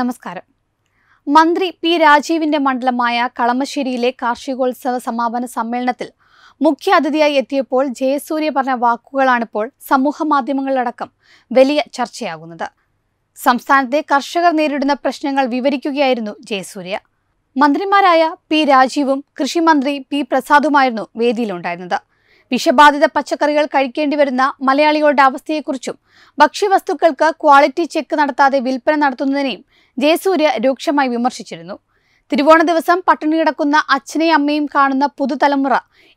നമസ്കാരം മന്ത്രി പി രാജീവിന്റെ മണ്ഡലമായ കളമശ്ശേരിയിലെ കാർഷികോത്സവ സമാപന സമ്മേളനത്തിൽ മുഖ്യാതിഥിയായി എത്തിയപ്പോൾ ജയസൂര്യ പറഞ്ഞ വാക്കുകളാണിപ്പോൾ സമൂഹ മാധ്യമങ്ങളിലടക്കം വലിയ ചർച്ചയാകുന്നത് സംസ്ഥാനത്തെ കർഷകർ നേരിടുന്ന പ്രശ്നങ്ങൾ വിവരിക്കുകയായിരുന്നു ജയസൂര്യ മന്ത്രിമാരായ പി രാജീവും കൃഷിമന്ത്രി പി പ്രസാദുമായിരുന്നു വേദിയിലുണ്ടായിരുന്നത് വിഷബാധിത പച്ചക്കറികൾ കഴിക്കേണ്ടി വരുന്ന മലയാളികളുടെ അവസ്ഥയെക്കുറിച്ചും ഭക്ഷ്യവസ്തുക്കൾക്ക് ക്വാളിറ്റി ചെക്ക് നടത്താതെ വിൽപ്പന നടത്തുന്നതിനെയും ജയസൂര്യ രൂക്ഷമായി വിമർശിച്ചിരുന്നു തിരുവോണ ദിവസം പട്ടിണി കിടക്കുന്ന അച്ഛനെയും അമ്മയും കാണുന്ന പുതുതലമുറ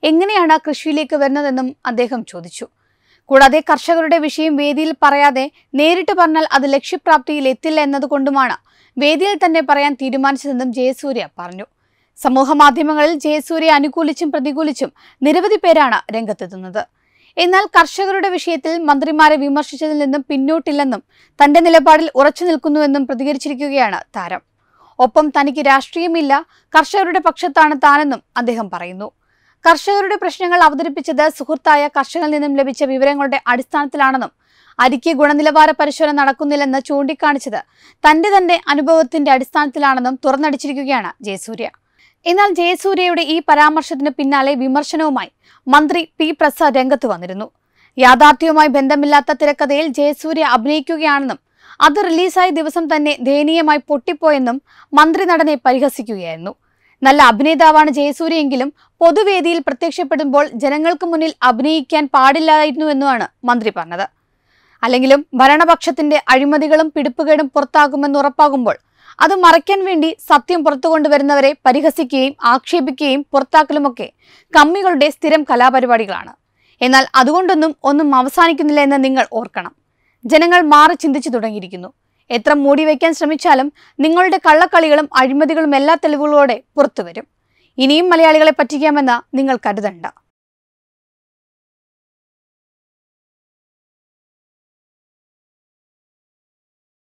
എങ്ങനെയാണ് കൃഷിയിലേക്ക് വരുന്നതെന്നും അദ്ദേഹം ചോദിച്ചു കൂടാതെ കർഷകരുടെ വിഷയം വേദിയിൽ പറയാതെ നേരിട്ട് പറഞ്ഞാൽ അത് ലക്ഷ്യപ്രാപ്തിയിൽ എത്തില്ല എന്നതുകൊണ്ടുമാണ് വേദിയിൽ തന്നെ പറയാൻ തീരുമാനിച്ചതെന്നും ജയസൂര്യ പറഞ്ഞു സമൂഹ മാധ്യമങ്ങളിൽ ജയസൂര്യ അനുകൂലിച്ചും പ്രതികൂലിച്ചും നിരവധി പേരാണ് രംഗത്തെത്തുന്നത് എന്നാൽ കർഷകരുടെ വിഷയത്തിൽ മന്ത്രിമാരെ വിമർശിച്ചതിൽ നിന്നും പിന്നോട്ടില്ലെന്നും തന്റെ നിലപാടിൽ ഉറച്ചു നിൽക്കുന്നുവെന്നും പ്രതികരിച്ചിരിക്കുകയാണ് താരം ഒപ്പം തനിക്ക് രാഷ്ട്രീയമില്ല കർഷകരുടെ പക്ഷത്താണ് താനെന്നും അദ്ദേഹം പറയുന്നു കർഷകരുടെ പ്രശ്നങ്ങൾ അവതരിപ്പിച്ചത് സുഹൃത്തായ കർഷകരിൽ നിന്നും ലഭിച്ച വിവരങ്ങളുടെ അടിസ്ഥാനത്തിലാണെന്നും അരിക്ക് ഗുണനിലവാര പരിശോധന നടക്കുന്നില്ലെന്ന് ചൂണ്ടിക്കാണിച്ചത് തന്റെ തന്റെ അനുഭവത്തിന്റെ അടിസ്ഥാനത്തിലാണെന്നും തുറന്നടിച്ചിരിക്കുകയാണ് ജയസൂര്യ എന്നാൽ ജയസൂര്യയുടെ ഈ പരാമർശത്തിന് പിന്നാലെ വിമർശനവുമായി മന്ത്രി പി പ്രസാദ് രംഗത്ത് വന്നിരുന്നു യാഥാർത്ഥ്യവുമായി ബന്ധമില്ലാത്ത തിരക്കഥയിൽ ജയസൂര്യ അഭിനയിക്കുകയാണെന്നും അത് റിലീസായ ദിവസം തന്നെ ദയനീയമായി പൊട്ടിപ്പോയെന്നും മന്ത്രി നടനെ പരിഹസിക്കുകയായിരുന്നു നല്ല അഭിനേതാവാണ് ജയസൂര്യയെങ്കിലും പൊതുവേദിയിൽ പ്രത്യക്ഷപ്പെടുമ്പോൾ ജനങ്ങൾക്ക് മുന്നിൽ അഭിനയിക്കാൻ പാടില്ലായിരുന്നു എന്നുമാണ് മന്ത്രി പറഞ്ഞത് അല്ലെങ്കിലും ഭരണപക്ഷത്തിന്റെ അഴിമതികളും പിടിപ്പുകേടും പുറത്താകുമെന്ന് ഉറപ്പാകുമ്പോൾ അത് മറയ്ക്കാൻ വേണ്ടി സത്യം പുറത്തു കൊണ്ടുവരുന്നവരെ പരിഹസിക്കുകയും ആക്ഷേപിക്കുകയും പുറത്താക്കലുമൊക്കെ കമ്മികളുടെ സ്ഥിരം കലാപരിപാടികളാണ് എന്നാൽ അതുകൊണ്ടൊന്നും ഒന്നും അവസാനിക്കുന്നില്ല എന്ന് നിങ്ങൾ ഓർക്കണം ജനങ്ങൾ മാറി ചിന്തിച്ചു തുടങ്ങിയിരിക്കുന്നു എത്ര മൂടി വയ്ക്കാൻ ശ്രമിച്ചാലും നിങ്ങളുടെ കള്ളക്കളികളും അഴിമതികളും എല്ലാ തെളിവുകളോടെ പുറത്തുവരും ഇനിയും മലയാളികളെ പറ്റിക്കാമെന്ന് നിങ്ങൾ കരുതണ്ട